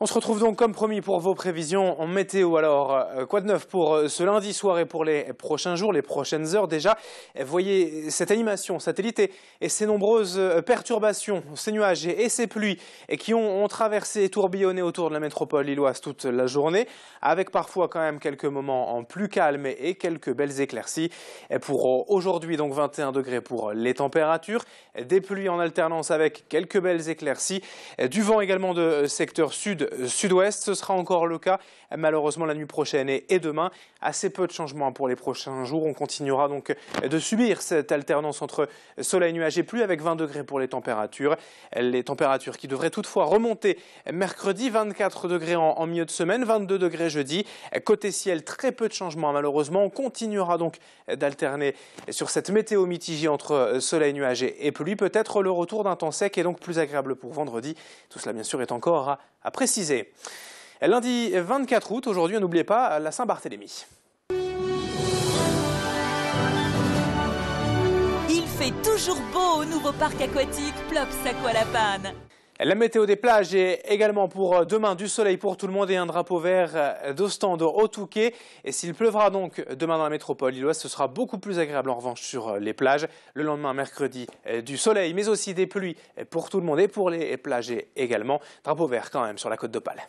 On se retrouve donc comme promis pour vos prévisions en météo. Alors, euh, quoi de neuf pour euh, ce lundi soir et pour les prochains jours, les prochaines heures déjà eh, Voyez cette animation satellite et ces nombreuses euh, perturbations, ces nuages et ces pluies qui ont, traversé et tourbillonné autour de la métropole lilloise toute la journée, avec parfois quand même quelques moments en plus calme et quelques belles éclaircies. Eh, pour aujourd'hui, donc 21 degrés pour les températures, des pluies en alternance avec quelques belles éclaircies, eh, du vent également de secteur sud sud-ouest. Ce sera encore le cas malheureusement la nuit prochaine et demain. Assez peu de changements pour les prochains jours. On continuera donc de subir cette alternance entre soleil nuage et pluie avec 20 degrés pour les températures. Les températures qui devraient toutefois remonter mercredi, 24 degrés en, milieu de semaine, 22 degrés jeudi. Côté ciel, très peu de changements malheureusement. On continuera donc d'alterner sur cette météo mitigée entre soleil nuage et pluie. Peut-être le retour d'un temps sec et donc plus agréable pour vendredi. Tout cela bien sûr est encore à à préciser. Lundi 24 août, aujourd'hui, n'oubliez pas la Saint-Barthélemy. Il fait toujours beau au nouveau parc aquatique Plops panne. La météo des plages est également pour euh, demain du soleil pour tout le monde et un drapeau vert euh, d'Ostende au Touquet. Et s'il pleuvra donc demain dans la métropole l'ouest, ce sera beaucoup plus agréable en revanche sur euh, les plages. Le lendemain, mercredi, du soleil, mais aussi des pluies pour tout le monde et pour les plages également. Drapeau vert quand même sur la côte d'Opale.